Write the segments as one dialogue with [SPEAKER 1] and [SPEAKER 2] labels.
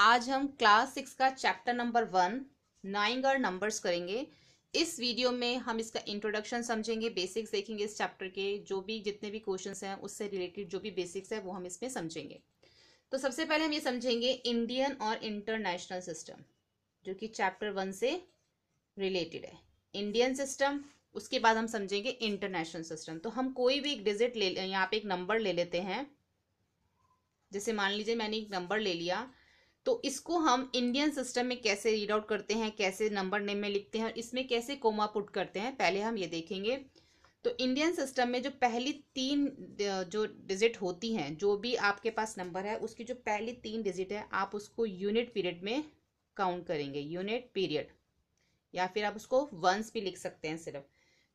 [SPEAKER 1] आज हम class six का chapter number one knowing our numbers करेंगे इस वीडियो में हम इसका इंट्रोडक्शन समझेंगे बेसिक्स देखेंगे इस चैप्टर के जो भी जितने भी क्वेश्चंस हैं उससे रिलेटेड जो भी बेसिक्स है वो हम इसमें समझेंगे तो सबसे पहले हम ये समझेंगे इंडियन और इंटरनेशनल सिस्टम जो कि चैप्टर वन से रिलेटेड है इंडियन सिस्टम उसके बाद हम समझेंगे इंटरनेशनल सिस्टम तो हम कोई भी एक डिजिट ले यहाँ पे एक नंबर ले लेते हैं जैसे मान लीजिए मैंने एक नंबर ले लिया तो इसको हम इंडियन सिस्टम में कैसे रीड आउट करते हैं कैसे नंबर नेम में लिखते हैं और इसमें कैसे कोमा पुट करते हैं पहले हम ये देखेंगे तो इंडियन सिस्टम में जो पहली तीन जो डिजिट होती हैं जो भी आपके पास नंबर है उसकी जो पहली तीन डिजिट है आप उसको यूनिट पीरियड में काउंट करेंगे यूनिट पीरियड या फिर आप उसको वंस भी लिख सकते हैं सिर्फ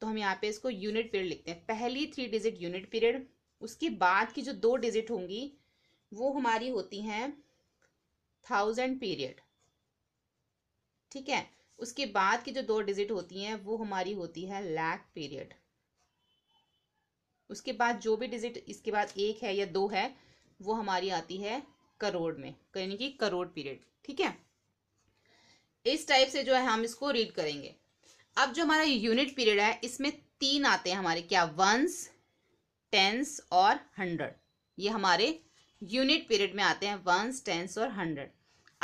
[SPEAKER 1] तो हम यहाँ पे इसको यूनिट पीरियड लिखते हैं पहली थ्री डिजिट यूनिट पीरियड उसके बाद की जो दो डिजिट होंगी वो हमारी होती हैं थाउजेंड पीरियड ठीक है उसके बाद की जो दो डिजिट होती हैं वो हमारी होती है लैक पीरियड उसके बाद जो भी डिजिट इसके बाद एक है या दो है वो हमारी आती है करोड़ में यानी कि करोड़ पीरियड ठीक है इस टाइप से जो है हम इसको रीड करेंगे अब जो हमारा यूनिट पीरियड है इसमें तीन आते हैं हमारे क्या वंस टेंस और हंड्रेड ये हमारे यूनिट पीरियड में आते हैं वंस टेंस और हंड्रेड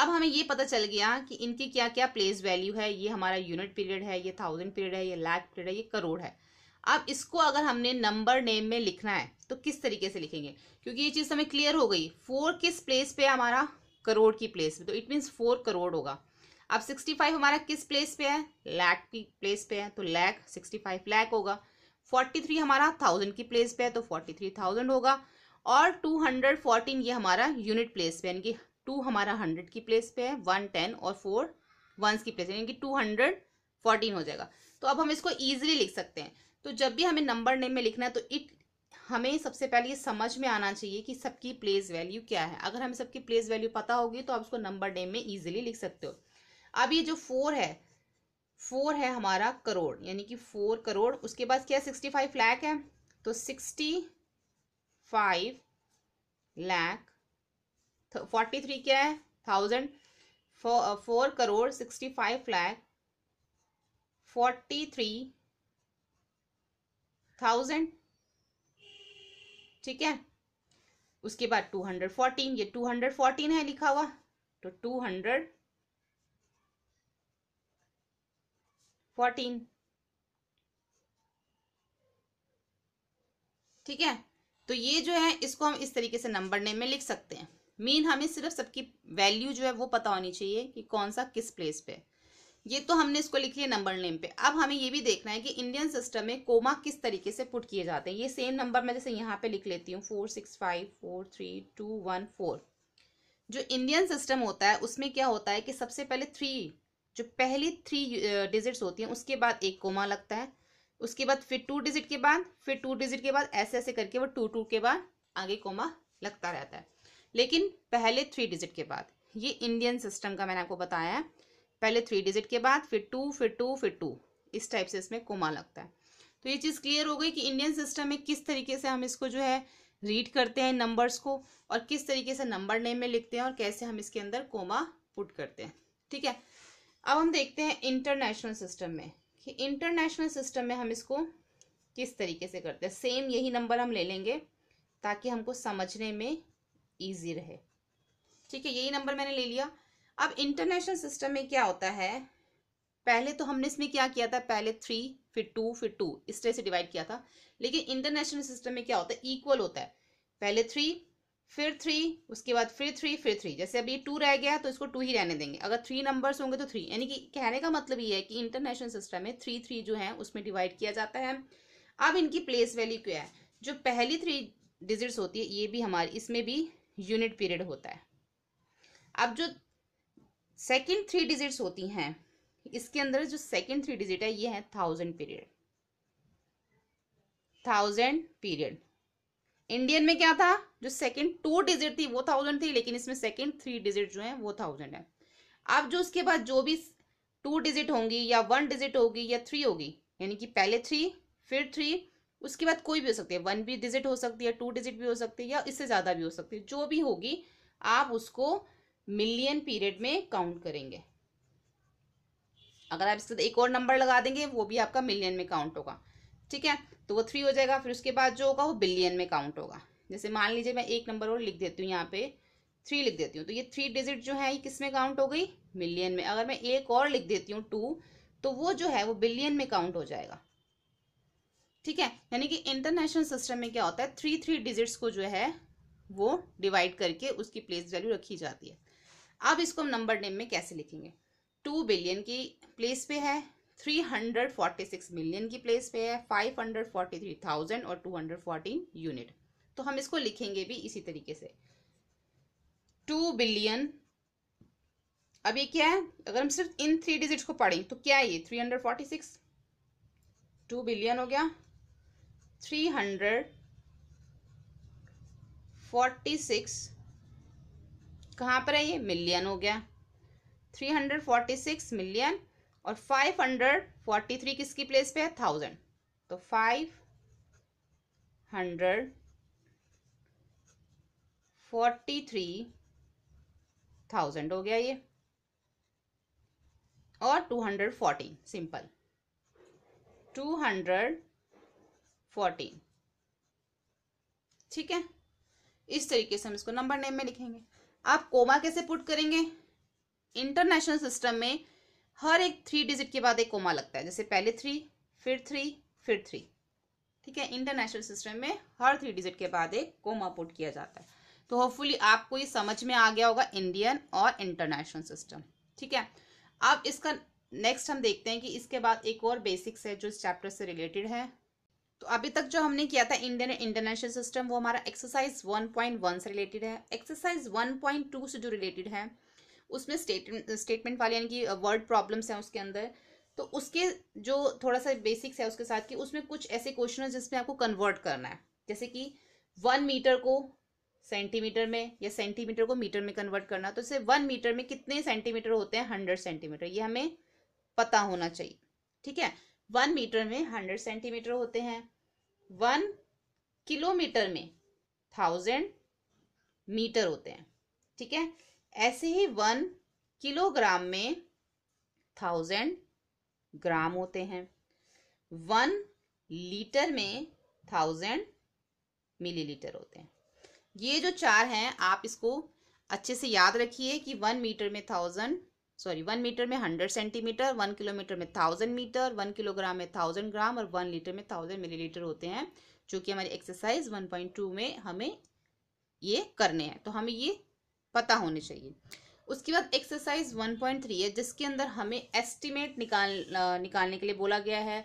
[SPEAKER 1] अब हमें ये पता चल गया कि इनकी क्या क्या प्लेस वैल्यू है ये हमारा यूनिट पीरियड है ये थाउजेंड पीरियड है ये लाख पीरियड है ये करोड़ है अब इसको अगर हमने नंबर नेम में लिखना है तो किस तरीके से लिखेंगे क्योंकि ये चीज़ हमें क्लियर हो गई फोर किस प्लेस पे हमारा करोड़ की प्लेस पे तो इट मीन्स फोर करोड़ होगा अब सिक्सटी फाइव हमारा किस प्लेस पे है लैक की प्लेस पे है तो लैक सिक्सटी फाइव लैक होगा फोर्टी थ्री हमारा थाउजेंड की प्लेस पे है तो फोर्टी थ्री थाउजेंड होगा और टू हंड्रेड फोर्टीन ये हमारा यूनिट प्लेस पे यानी कि टू हमारा हंड्रेड की प्लेस पे है वन टेन और फोर वंस की प्लेस यानी कि टू हंड्रेड फोर्टीन हो जाएगा तो अब हम इसको ईजिली लिख सकते हैं तो जब भी हमें नंबर नेम में लिखना है तो इट हमें सबसे पहले ये समझ में आना चाहिए कि सबकी प्लेस वैल्यू क्या है अगर हमें सबकी प्लेस वैल्यू पता होगी तो आप उसको नंबर नेम में ईजिली लिख सकते हो अब ये जो फोर है फोर है हमारा करोड़ यानी कि फोर करोड़ उसके बाद क्या सिक्सटी फाइव लैख है तो sixty five lakh forty three क्या है thousand four crore sixty five lakh forty three thousand ठीक है उसके बाद टू हंड्रेड फोर्टीन ये टू हंड्रेड फोर्टीन है लिखा हुआ तो टू हंड्रेड फोर्टीन ठीक है तो ये जो है इसको हम इस तरीके से नंबर नेम में लिख सकते हैं मेन हमें सिर्फ सबकी वैल्यू जो है वो पता होनी चाहिए कि कौन सा किस प्लेस पे ये तो हमने इसको लिख लिया नंबर नेम पे अब हमें ये भी देखना है कि इंडियन सिस्टम में कोमा किस तरीके से पुट किए जाते हैं ये सेम नंबर मैं जैसे यहाँ पे लिख लेती हूँ four six five four three two one four जो इंडियन सिस्टम होता है उसमें क्या होता है कि सबसे पहले थ्री जो पहली थ्री डिजिट्स होती हैं उसके बाद एक कोमा लगता है उसके बाद फिर टू डिजिट के बाद फिर टू डिजिट के बाद ऐसे ऐसे करके वो टू टू के बाद आगे कोमा लगता रहता है लेकिन पहले थ्री डिजिट के बाद ये इंडियन सिस्टम का मैंने आपको बताया है पहले थ्री डिजिट के बाद फिर टू फिर टू फिर टू इस टाइप से इसमें कोमा लगता है तो ये चीज़ क्लियर हो गई कि इंडियन सिस्टम में किस तरीके से हम इसको जो है रीड करते हैं नंबर्स को और किस तरीके से नंबर नेम में लिखते हैं और कैसे हम इसके अंदर कोमा पुट करते हैं ठीक है अब हम देखते हैं इंटरनेशनल सिस्टम में कि इंटरनेशनल सिस्टम में हम इसको किस तरीके से करते हैं सेम यही नंबर हम ले लेंगे ताकि हमको समझने में ईजी रहे ठीक है यही नंबर मैंने ले लिया अब इंटरनेशनल सिस्टम में क्या होता है पहले तो हमने इसमें क्या किया था पहले थ्री फिर टू फिर टू इस तरह से डिवाइड किया था लेकिन इंटरनेशनल सिस्टम में क्या होता है इक्वल होता है पहले थ्री फिर थ्री उसके बाद फिर थ्री फिर थ्री जैसे अभी टू रह गया तो इसको टू ही रहने देंगे अगर थ्री नंबर्स होंगे तो थ्री यानी कि कहने का मतलब ये है कि इंटरनेशनल सिस्टम में थ्री थ्री जो है उसमें डिवाइड किया जाता है अब इनकी प्लेस वैल्यू क्या है जो पहली थ्री डिजिट्स होती है ये भी हमारी इसमें भी यूनिट पीरियड होता है अब जो सेकंड थ्री डिजिट्स होती हैं इसके अंदर जो सेकंड थ्री डिजिट है ये है thousand period thousand period Indian में क्या था जो सेकंड टू डिजिट थी वो थाउजेंड थी लेकिन इसमें सेकंड थ्री डिजिट जो है वो थाउजेंड है अब जो उसके बाद जो भी टू डिजिट होंगी या वन डिजिट होगी या थ्री होगी यानी कि पहले थ्री फिर थ्री उसके बाद कोई भी हो सकती है वन भी डिजिट हो सकती है टू डिजिट भी हो सकती है या इससे ज़्यादा भी हो सकती है जो भी होगी आप उसको मिलियन पीरियड में काउंट करेंगे अगर आप इसके एक और नंबर लगा देंगे वो भी आपका मिलियन में काउंट होगा ठीक है तो वो थ्री हो जाएगा फिर उसके बाद जो होगा वो बिलियन में काउंट होगा जैसे मान लीजिए मैं एक नंबर और लिख देती हूँ यहाँ पे थ्री लिख देती हूँ तो ये थ्री डिजिट जो है ये किस में काउंट हो गई मिलियन में अगर मैं एक और लिख देती हूँ टू तो वो जो है वो बिलियन में काउंट हो जाएगा ठीक है यानी कि इंटरनेशनल सिस्टम में क्या होता है थ्री थ्री डिजिट्स को जो है वो डिवाइड करके उसकी प्लेस वैल्यू रखी जाती है अब इसको हम नंबर नेम में कैसे लिखेंगे टू बिलियन की प्लेस पे है three hundred forty six million की प्लेस पे है five hundred forty three thousand और टू हंड्रेड फोर्टीन यूनिट तो हम इसको लिखेंगे भी इसी तरीके से टू बिलियन अब ये क्या है अगर हम सिर्फ इन थ्री डिजिट्स को पढ़ें तो क्या है ये three hundred forty six two billion हो गया थ्री हंड्रेड फोर्टी सिक्स कहाँ पर है ये मिलियन हो गया three hundred forty six million और फाइव हंड्रेड फोर्टी थ्री किसकी प्लेस पे है थाउजेंड तो five hundred forty three thousand हो गया ये और two hundred fourteen simple two hundred fourteen ठीक है इस तरीके से हम इसको नंबर नेम में लिखेंगे आप कोमा कैसे पुट करेंगे इंटरनेशनल सिस्टम में हर एक थ्री डिजिट के बाद एक कोमा लगता है जैसे पहले थ्री फिर थ्री फिर थ्री ठीक है इंटरनेशनल सिस्टम में हर थ्री डिजिट के बाद एक कोमा पुट किया जाता है तो होपफुली आपको ये समझ में आ गया होगा इंडियन और इंटरनेशनल सिस्टम ठीक है अब इसका नेक्स्ट हम देखते हैं कि इसके बाद एक और बेसिक्स है जो इस चैप्टर से रिलेटेड है तो अभी तक जो हमने किया था इंडियन इंटरनेशनल सिस्टम वो हमारा एक्सरसाइज 1.1 से रिलेटेड है एक्सरसाइज 1.2 से जो रिलेटेड है उसमें स्टेटमेंट स्टेटमेंट वाले यानी कि वर्ड uh, प्रॉब्लम्स हैं उसके अंदर तो उसके जो थोड़ा सा बेसिक्स है उसके साथ कि उसमें कुछ ऐसे क्वेश्चन है जिसमें आपको कन्वर्ट करना है जैसे कि वन मीटर को सेंटीमीटर में या सेंटीमीटर को मीटर में कन्वर्ट करना तो इसे वन मीटर में कितने सेंटीमीटर होते हैं हंड्रेड सेंटीमीटर ये हमें पता होना चाहिए ठीक है वन मीटर में हंड्रेड सेंटीमीटर होते हैं वन किलोमीटर में थाउजेंड मीटर होते हैं ठीक है ऐसे ही वन किलोग्राम में थाउजेंड ग्राम होते हैं वन लीटर में थाउजेंड मिलीलीटर होते हैं ये जो चार हैं आप इसको अच्छे से याद रखिए कि वन मीटर में थाउजेंड सॉरी वन मीटर में हंड्रेड सेंटीमीटर वन किलोमीटर में थाउजेंड मीटर वन किलोग्राम में थाउजेंड ग्राम और वन लीटर में थाउजेंड मिलीलीटर होते हैं जो कि हमारी एक्सरसाइज वन पॉइंट टू में हमें ये करने हैं तो हमें ये पता होने चाहिए उसके बाद एक्सरसाइज वन पॉइंट थ्री है जिसके अंदर हमें एस्टिमेट निकाल निकालने के लिए बोला गया है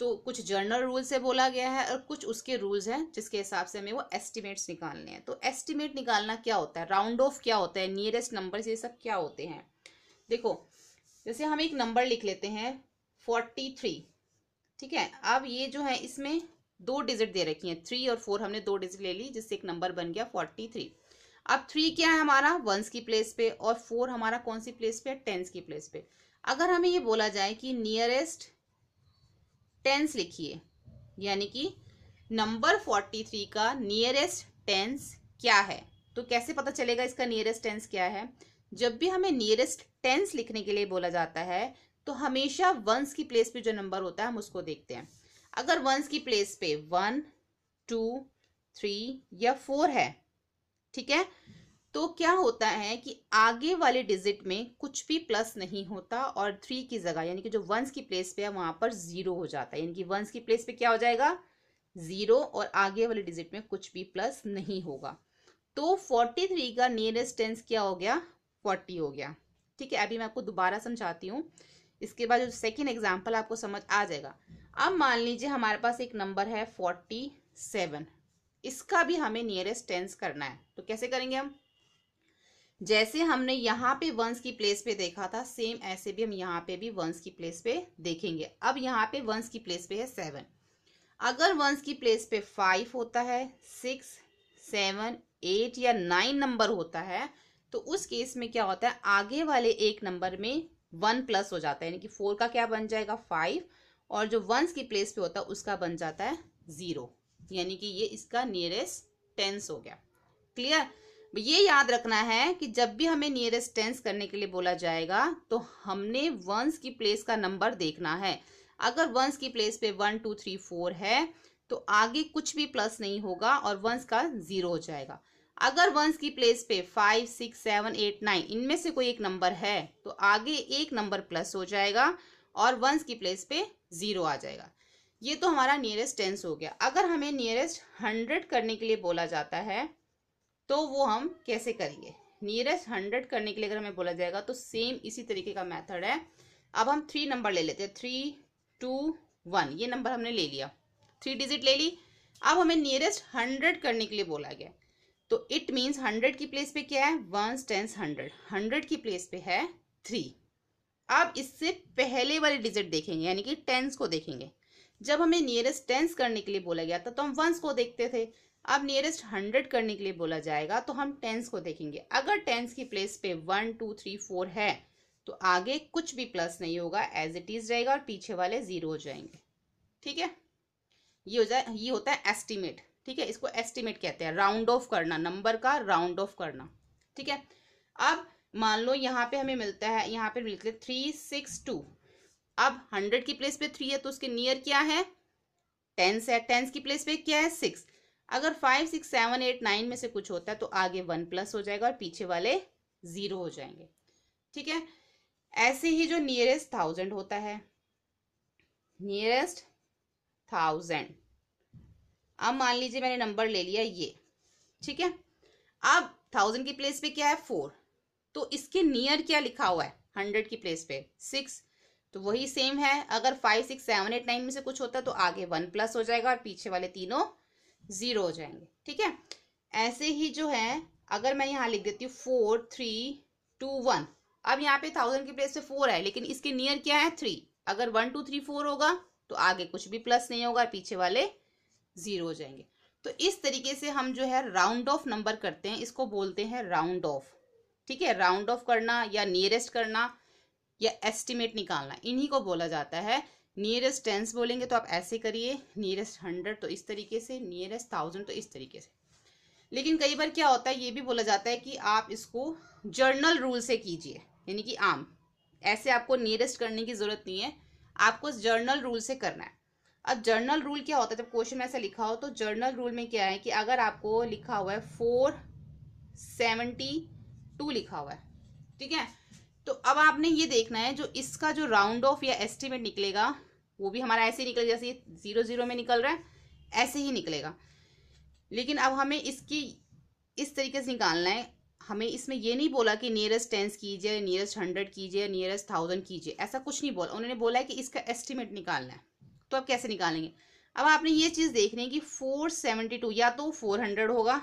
[SPEAKER 1] तो कुछ जर्नल रूल्स से बोला गया है और कुछ उसके रूल्स हैं जिसके हिसाब से हमें वो एस्टिमेट्स निकालने हैं तो एस्टिमेट निकालना क्या होता है राउंड ऑफ क्या होता है नियरेस्ट नंबर ये सब क्या होते हैं देखो जैसे हम एक नंबर लिख लेते हैं फोर्टी थ्री ठीक है अब ये जो है इसमें दो डिजिट दे रखी हैं थ्री और फोर हमने दो डिजिट ले ली जिससे एक नंबर बन गया फोर्टी थ्री अब थ्री क्या है हमारा वंस की प्लेस पे और फोर हमारा कौन सी प्लेस पे है टेंस की प्लेस पे अगर हमें ये बोला जाए कि नियरेस्ट टेंस लिखिए यानी कि नंबर फोर्टी थ्री का नियरेस्ट टेंस क्या है तो कैसे पता चलेगा इसका नियरेस्ट टेंस क्या है जब भी हमें नियरेस्ट टेंस लिखने के लिए बोला जाता है तो हमेशा वंस की प्लेस पे जो नंबर होता है हम उसको देखते हैं अगर वंस की प्लेस पे वन टू थ्री या फोर है ठीक है तो क्या होता है कि आगे वाले डिजिट में कुछ भी प्लस नहीं होता और थ्री की जगह यानी कि जो वंस की प्लेस पे है वहां पर जीरो हो जाता है यानी कि वंस की प्लेस पे क्या हो जाएगा जीरो और आगे वाले डिजिट में कुछ भी प्लस नहीं होगा तो फोर्टी थ्री का नियरेस्ट टेंस क्या हो गया फोर्टी हो गया ठीक है अभी मैं आपको दोबारा समझाती हूँ इसके बाद जो सेकेंड एग्जाम्पल आपको समझ आ जाएगा अब मान लीजिए हमारे पास एक नंबर है फोर्टी सेवन इसका भी हमें नियरेस्ट टेंस करना है तो कैसे करेंगे हम जैसे हमने यहाँ पे वंस की प्लेस पे देखा था सेम ऐसे भी हम यहाँ पे भी वंस की प्लेस पे देखेंगे अब यहाँ पे वंस की प्लेस पे है सेवन अगर वंस की प्लेस पे फाइव होता है सिक्स सेवन एट या नाइन नंबर होता है तो उस केस में क्या होता है आगे वाले एक नंबर में वन प्लस हो जाता है यानी कि फोर का क्या बन जाएगा फाइव और जो वंस की प्लेस पे होता है उसका बन जाता है ज़ीरो यानी कि ये इसका नियरेस्ट टेंस हो गया क्लियर ये याद रखना है कि जब भी हमें नियरेस्ट टेंस करने के लिए बोला जाएगा तो हमने वंस की प्लेस का नंबर देखना है अगर वंस की प्लेस पे वन टू थ्री फोर है तो आगे कुछ भी प्लस नहीं होगा और वंस का ज़ीरो हो जाएगा अगर वंस की प्लेस पे five six seven eight nine इनमें से कोई एक नंबर है तो आगे एक नंबर प्लस हो जाएगा और वंस की प्लेस पे ज़ीरो आ जाएगा ये तो हमारा नियरेस्ट टेंस हो गया अगर हमें नियरेस्ट हंड्रेड करने के लिए बोला जाता है तो वो हम कैसे करेंगे नियरेस्ट हंड्रेड करने के लिए अगर हमें बोला जाएगा तो सेम इसी तरीके का मेथड है अब हम थ्री नंबर ले लेते हैं थ्री टू वन ये नंबर हमने ले लिया थ्री डिजिट ले ली अब हमें नियरेस्ट हंड्रेड करने के लिए बोला गया तो इट मीन्स हंड्रेड की प्लेस पे क्या है वंस टेंस हंड्रेड हंड्रेड की प्लेस पे है थ्री अब इससे पहले वाले डिजिट देखेंगे यानी कि टेंस को देखेंगे जब हमें नियरेस्ट टेंस करने के लिए बोला गया था तो हम वंस को देखते थे अब नियरेस्ट हंड्रेड करने के लिए बोला जाएगा तो हम टेंस को देखेंगे अगर टेंस की प्लेस पे वन टू थ्री फोर है तो आगे कुछ भी प्लस नहीं होगा एज इट इज रहेगा और पीछे वाले जीरो हो जाएंगे ठीक है ये हो जाए ये होता है एस्टिमेट ठीक है इसको एस्टिमेट कहते हैं राउंड ऑफ करना नंबर का राउंड ऑफ करना ठीक है अब मान लो यहाँ पे हमें मिलता है यहाँ पे मिलते हैं थ्री सिक्स टू अब हंड्रेड की प्लेस पे थ्री है तो उसके नियर क्या है टेंस है टेंस की प्लेस पे क्या है सिक्स अगर five six seven eight nine में से कुछ होता है तो आगे वन प्लस हो जाएगा और पीछे वाले ज़ीरो हो जाएंगे ठीक है ऐसे ही जो नियरेस्ट थाउजेंड होता है नियरेस्ट थाउजेंड अब मान लीजिए मैंने नंबर ले लिया ये ठीक है अब थाउजेंड की प्लेस पे क्या है फोर तो इसके नियर क्या लिखा हुआ है हंड्रेड की प्लेस पे सिक्स तो वही सेम है अगर five six seven eight nine में से कुछ होता है तो आगे वन प्लस हो जाएगा और पीछे वाले तीनों जीरो हो जाएंगे ठीक है ऐसे ही जो है अगर मैं यहाँ लिख देती हूँ फोर थ्री टू वन अब यहाँ पे थाउजेंड की प्लेस पे फोर है लेकिन इसके नियर क्या है थ्री अगर वन टू थ्री फोर होगा तो आगे कुछ भी प्लस नहीं होगा पीछे वाले ज़ीरो हो जाएंगे तो इस तरीके से हम जो है राउंड ऑफ नंबर करते हैं इसको बोलते हैं राउंड ऑफ ठीक है राउंड ऑफ करना या नियरेस्ट करना या एस्टिमेट निकालना इन्हीं को बोला जाता है नियरेस्ट टेंस बोलेंगे तो आप ऐसे करिए नियरेस्ट हंड्रेड तो इस तरीके से नियरेस्ट थाउजेंड तो इस तरीके से लेकिन कई बार क्या होता है ये भी बोला जाता है कि आप इसको जर्नल रूल से कीजिए यानी कि आम ऐसे आपको नियरेस्ट करने की ज़रूरत नहीं है आपको जर्नल रूल से करना है अब जर्नल रूल क्या होता है जब क्वेश्चन में ऐसा लिखा हो तो जर्नल रूल में क्या है कि अगर आपको लिखा हुआ है फोर सेवेंटी टू लिखा हुआ है ठीक है तो अब आपने ये देखना है जो इसका जो राउंड ऑफ या एस्टिमेट निकलेगा वो भी हमारा ऐसे ही निकलेगा जैसे ये जीरो जीरो में निकल रहा है ऐसे ही निकलेगा लेकिन अब हमें इसकी इस तरीके से निकालना है हमें इसमें ये नहीं बोला कि नियरेस्ट टेंस कीजिए नियरेस्ट हंड्रेड कीजिए नियरेस्ट थाउजेंड कीजिए ऐसा कुछ नहीं बोला उन्होंने बोला है कि इसका एस्टिमेट निकालना है तो आप कैसे निकालेंगे अब आपने ये चीज़ देखनी है कि फोर सेवेंटी टू या तो फोर हंड्रेड होगा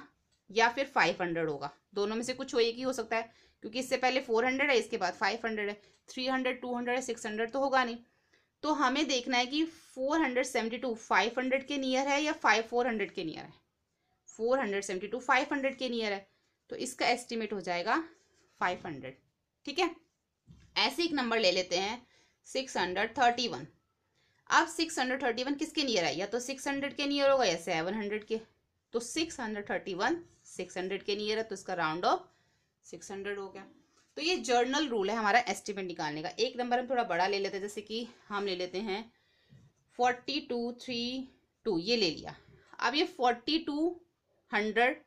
[SPEAKER 1] या फिर फाइव हंड्रेड होगा दोनों में से कुछ हो एक ही हो सकता है क्योंकि इससे पहले फोर हंड्रेड है इसके बाद फाइव हंड्रेड है three hundred two hundred six hundred तो होगा नहीं तो हमें देखना है कि four hundred seventy two five hundred के नियर है या फाइव फोर हंड्रेड के नियर है four hundred seventy two five hundred के नियर है तो इसका एस्टिमेट हो जाएगा फाइव हंड्रेड ठीक है ऐसे एक नंबर ले लेते हैं सिक्स हंड्रेड थर्टी वन अब सिक्स हंड्रेड थर्टी वन किसके नियर है या तो सिक्स हंड्रेड के नियर होगा या सेवन हंड्रेड के तो six hundred thirty one six hundred के नियर है तो इसका राउंड ऑफ सिक्स हंड्रेड हो गया तो ये जर्नल रूल है हमारा एस्टिमेट निकालने का एक नंबर हम थोड़ा बड़ा ले लेते हैं जैसे कि हम ले लेते हैं फोर्टी टू थ्री टू ये ले लिया अब ये forty two hundred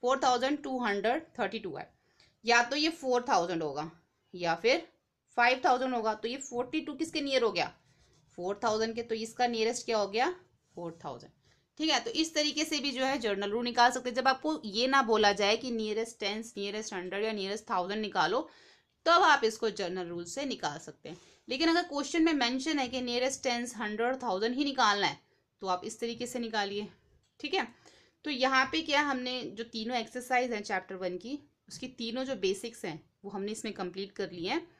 [SPEAKER 1] four thousand two hundred thirty two है या तो ये फोर थाउजेंड होगा या फिर फाइव थाउजेंड होगा तो ये फोर्टी टू किसके नियर हो गया फोर थाउजेंड के तो इसका नियरेस्ट क्या हो गया फोर थाउजेंड ठीक है तो इस तरीके से भी जो है जर्नल रूल निकाल सकते हैं जब आपको ये ना बोला जाए कि नियरेस्ट टेंस नियरेस्ट हंड्रेड या नियरेस्ट थाउजेंड निकालो तब तो आप इसको जर्नल रूल से निकाल सकते हैं लेकिन अगर क्वेश्चन में मैंशन है कि नियरेस्ट टेंस हंड्रेड थाउजेंड ही निकालना है तो आप इस तरीके से निकालिए ठीक है तो यहाँ पे क्या हमने जो तीनों एक्सरसाइज हैं चैप्टर वन की उसकी तीनों जो बेसिक्स हैं वो हमने इसमें कंप्लीट कर लिए हैं